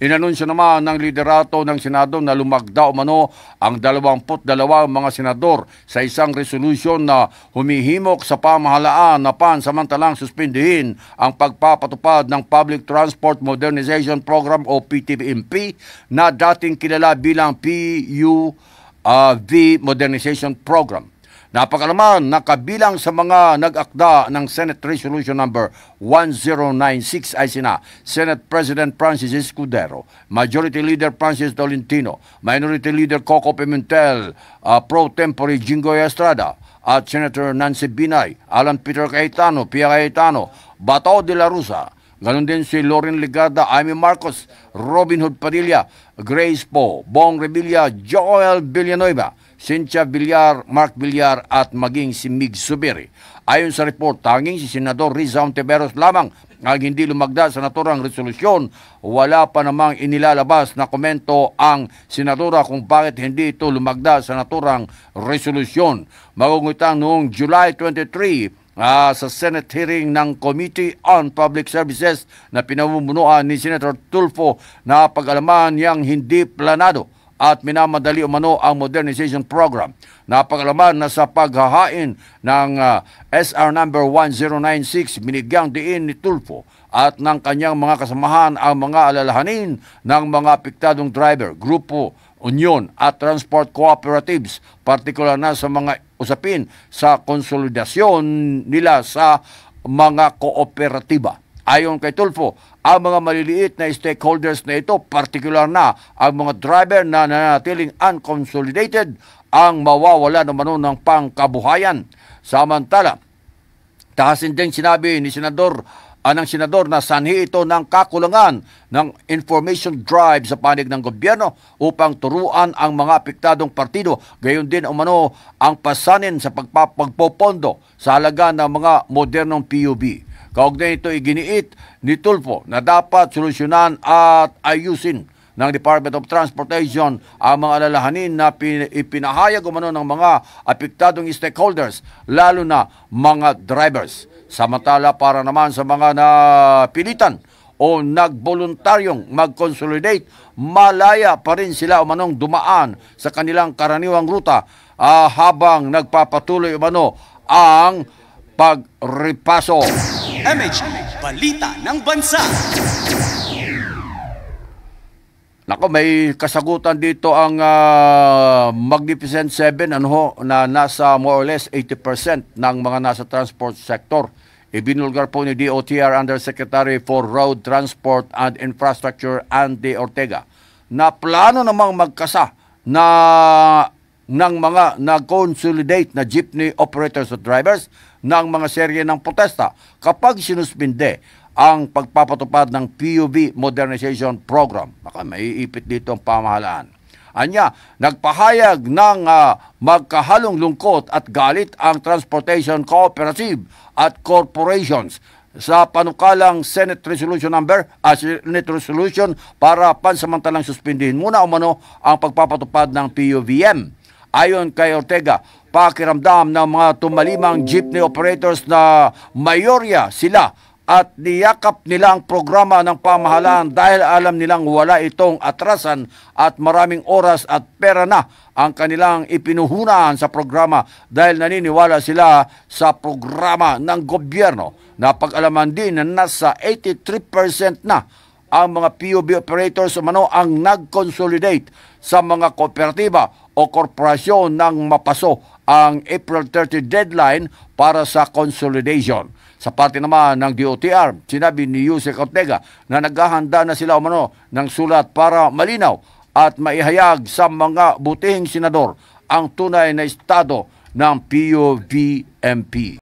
Inanunsyo naman ng liderato ng Senado na lumagda umano ang 22 mga senador sa isang resolusyon na humihimok sa pamahalaan na pansamantalang suspindihin ang pagpapatupad ng Public Transport Modernization Program o PTMP na dating kilala bilang PUV Modernization Program. Napakalaman na kabilang sa mga nag-akda ng Senate Resolution Number no. 1096 ay sina Senate President Francis Escudero, Majority Leader Francis Dolentino, Minority Leader Coco Pimentel, uh, Pro Tempore Jingoy Estrada, at Senator Nancy Binay, Alan Peter Cayetano, Pia Cayetano, Bato de la Rosa, Ganon din si Loren Legada, Amy Marcos, Robin Hood Padilla, Grace Poe, Bong Revilla, Joel Villanueva, Cynthia Villar, Mark Villar at maging si Mig Subiri. Ayon sa report, tanging si Senador Rizal Teberos lamang ang hindi lumagda sa naturang resolusyon. Wala pa namang inilalabas na komento ang senadora kung bakit hindi ito lumagda sa naturang resolusyon. Magungutang noong July 23, uh, ah, sa Senate hearing ng Committee on Public Services na pinamumunuan ni Senator Tulfo na pag-alaman niyang hindi planado at minamadali umano ang modernization program. Napagalaman na sa paghahain ng uh, ah, SR number 1096, binigyang diin ni Tulfo at ng kanyang mga kasamahan ang mga alalahanin ng mga apektadong driver, grupo, union at transport cooperatives, partikular na sa mga usapin sa konsolidasyon nila sa mga kooperatiba. Ayon kay Tulfo, ang mga maliliit na stakeholders na ito, partikular na ang mga driver na nanatiling unconsolidated, ang mawawala naman ng pangkabuhayan. Samantala, tahasin din sinabi ni Senador anang senador na sanhi ito ng kakulangan ng information drive sa panig ng gobyerno upang turuan ang mga apektadong partido. Gayon din umano ang pasanin sa pagpapagpopondo sa halaga ng mga modernong PUB. Kaugnay ito iginiit ni Tulfo na dapat solusyonan at ayusin ng Department of Transportation ang mga alalahanin na ipinahayag umano ng mga apektadong stakeholders, lalo na mga drivers. Samantala para naman sa mga napilitan o nagboluntaryong mag-consolidate, malaya pa rin sila umanong dumaan sa kanilang karaniwang ruta uh, habang nagpapatuloy umano ang pagripaso. MH, Balita ng Bansa. Nako, may kasagutan dito ang uh, Magnificent 7 ano na nasa more or less 80% ng mga nasa transport sector. Ibinulgar po ni DOTR Undersecretary for Road Transport and Infrastructure Andy Ortega na plano namang magkasa na ng mga nag-consolidate na jeepney operators at drivers ng mga serye ng protesta kapag sinuspinde ang pagpapatupad ng PUB Modernization Program. Baka maiipit dito ang pamahalaan. Anya, nagpahayag ng uh, magkahalong lungkot at galit ang Transportation Cooperative at Corporations sa panukalang Senate Resolution number uh, Senate Resolution para pansamantalang suspindihin muna umano ang pagpapatupad ng PUVM Ayon kay Ortega, pakiramdam ng mga tumalimang jeepney operators na mayorya sila at niyakap nila ang programa ng pamahalaan dahil alam nilang wala itong atrasan at maraming oras at pera na ang kanilang ipinuhunahan sa programa dahil naniniwala sila sa programa ng gobyerno. Napag-alaman din na nasa 83% na ang mga POB operators umano ang nag-consolidate sa mga kooperatiba o korporasyon ng mapaso ang April 30 deadline para sa consolidation. Sa parte naman ng DOTR, sinabi ni Jose Ortega na naghahanda na sila umano ng sulat para malinaw at maihayag sa mga butihing senador ang tunay na estado ng POVMP.